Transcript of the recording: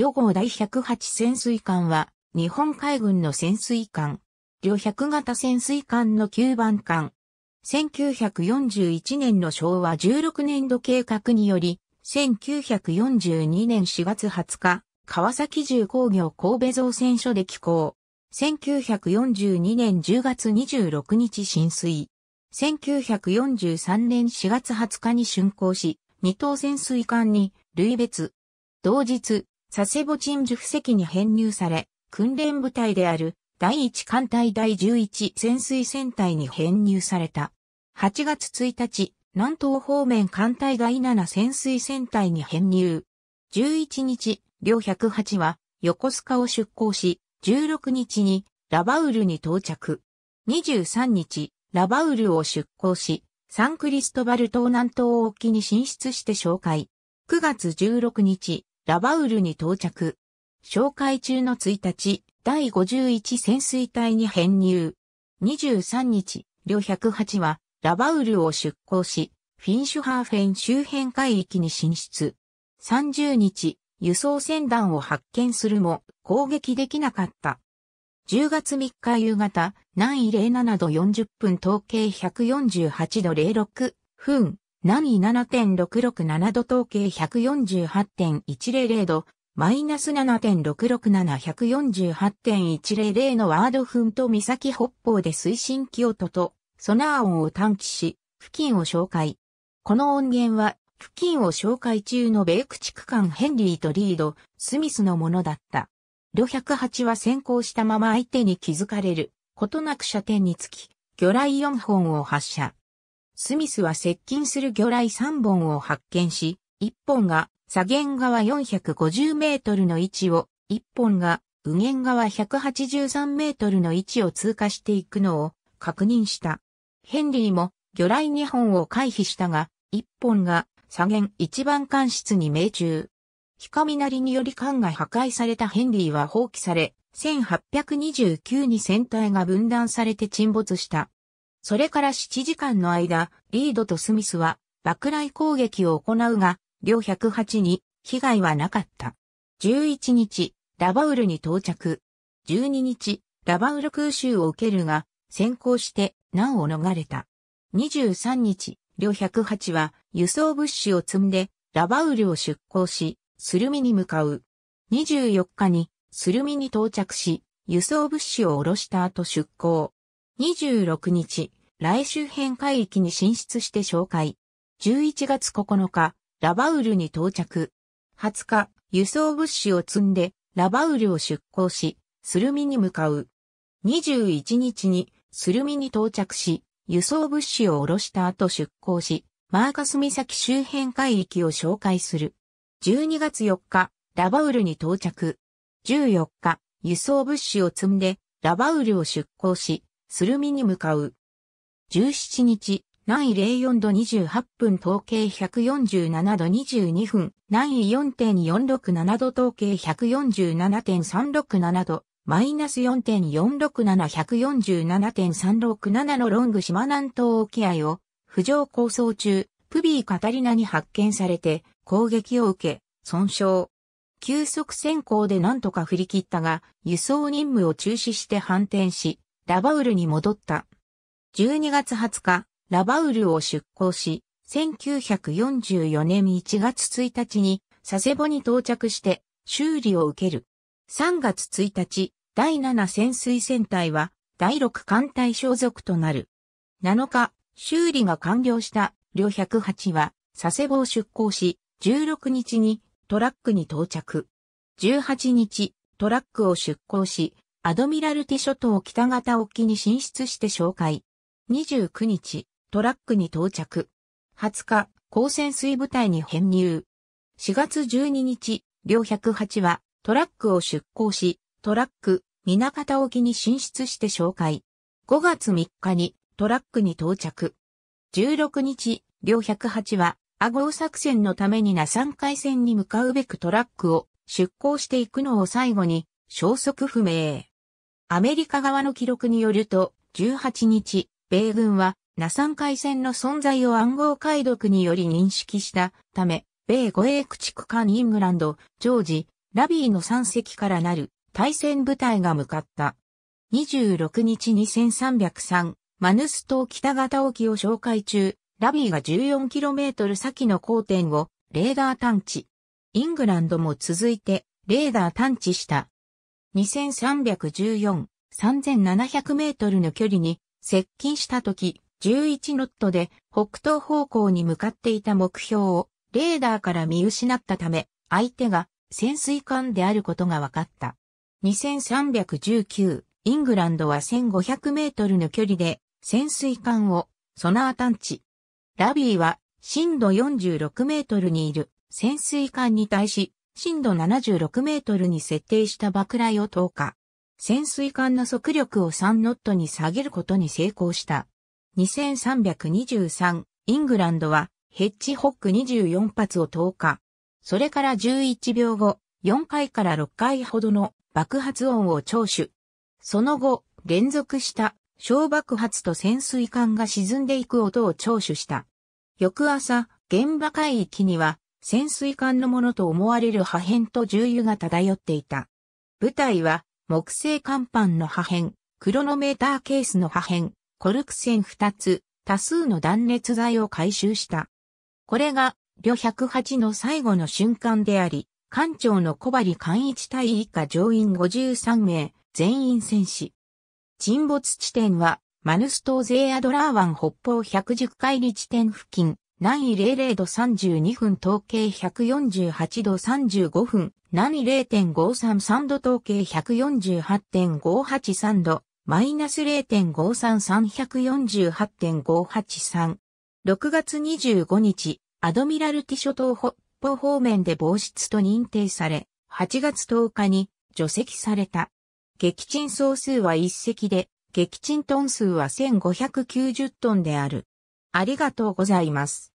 両号第108潜水艦は、日本海軍の潜水艦、両100型潜水艦の9番艦。1941年の昭和16年度計画により、1942年4月20日、川崎重工業神戸造船所で寄港。1942年10月26日浸水。1943年4月20日に竣工し、二等潜水艦に類別。同日、佐世保鎮樹布石に編入され、訓練部隊である第1艦隊第11潜水船隊に編入された。8月1日、南東方面艦隊第7潜水船隊に編入。11日、両108は横須賀を出港し、16日にラバウルに到着。23日、ラバウルを出港し、サンクリストバル島南東沖に進出して紹介。9月16日、ラバウルに到着。紹介中の1日、第51潜水隊に編入。23日、旅108は、ラバウルを出港し、フィンシュハーフェン周辺海域に進出。30日、輸送船団を発見するも、攻撃できなかった。10月3日夕方、南位07度40分統計148度06分、南緯7.667度統計148.100度、マイナス7.667148.100のワードフント岬北方で推進機音とソナー音を探知し、付近を紹介。この音源は、付近を紹介中の米駆逐艦ヘンリーとリード、スミスのものだった。旅108は先行したまま相手に気づかれる、ことなく射点につき、魚雷4本を発射。スミスは接近する魚雷3本を発見し、1本が左舷側450メートルの位置を、1本が右舷側183メートルの位置を通過していくのを確認した。ヘンリーも魚雷2本を回避したが、1本が左舷一番艦室に命中。光なりにより艦が破壊されたヘンリーは放棄され、1829に船体が分断されて沈没した。それから7時間の間、リードとスミスは爆雷攻撃を行うが、両108に被害はなかった。11日、ラバウルに到着。12日、ラバウル空襲を受けるが、先行して難を逃れた。23日、両108は輸送物資を積んで、ラバウルを出港し、スルミに向かう。24日に、スルミに到着し、輸送物資を下ろした後出港。26日、来周辺海域に進出して紹介。11月9日、ラバウルに到着。20日、輸送物資を積んで、ラバウルを出港し、スルミに向かう。21日に、スルミに到着し、輸送物資を下ろした後出港し、マーカス岬周辺海域を紹介する。12月4日、ラバウルに到着。14日、輸送物資を積んで、ラバウルを出港し、るみに向かう。17日、南緯04度28分統計147度22分、南緯4.467度統計147.367度、マイナス4.467147.367のロング島南東沖合を、浮上構想中、プビーカタリナに発見されて、攻撃を受け、損傷。急速先行で何とか振り切ったが、輸送任務を中止して反転し、ラバウルに戻った。12月20日、ラバウルを出港し、1944年1月1日に佐世保に到着して修理を受ける。3月1日、第7潜水船隊は第6艦隊所属となる。7日、修理が完了した両108は佐世保を出港し、16日にトラックに到着。18日、トラックを出港し、アドミラルティ諸島北方沖に進出して紹介。29日、トラックに到着。20日、高潜水部隊に編入。4月12日、両108はトラックを出港し、トラック、港方沖に進出して紹介。5月3日にトラックに到着。16日、両108は、アゴ作戦のためにな3海戦に向かうべくトラックを出港していくのを最後に、消息不明。アメリカ側の記録によると、18日、米軍は、ナサン海戦の存在を暗号解読により認識したため、米護衛駆逐艦イングランド、ジョージ、ラビーの山隻からなる対戦部隊が向かった。26日2303、マヌス島北方沖を紹介中、ラビーが 14km 先の交点をレーダー探知。イングランドも続いてレーダー探知した2314、3700メートルの距離に接近した時、11ノットで北東方向に向かっていた目標をレーダーから見失ったため、相手が潜水艦であることが分かった。2319、イングランドは1500メートルの距離で潜水艦をソナー探知。ラビーは深度46メートルにいる潜水艦に対し震度76メートルに設定した爆雷を投下。潜水艦の速力を3ノットに下げることに成功した。2323イングランドはヘッジホック24発を投下。それから11秒後、4回から6回ほどの爆発音を聴取。その後、連続した小爆発と潜水艦が沈んでいく音を聴取した。翌朝、現場海域には潜水艦のものと思われる破片と重油が漂っていた。部隊は、木製甲板の破片、クロノメーターケースの破片、コルク線2つ、多数の断熱材を回収した。これが、旅108の最後の瞬間であり、艦長の小針艦一隊以下乗員53名、全員戦死。沈没地点は、マヌス島ゼーアドラー湾北方110海里地点付近、南緯00度32分統計148度35分、南緯0.533度統計148.583度、マイナス0.533148.583。6月25日、アドミラルティ諸島北方方面で防湿と認定され、8月10日に除籍された。撃沈総数は1隻で、撃沈トン数は1590トンである。ありがとうございます。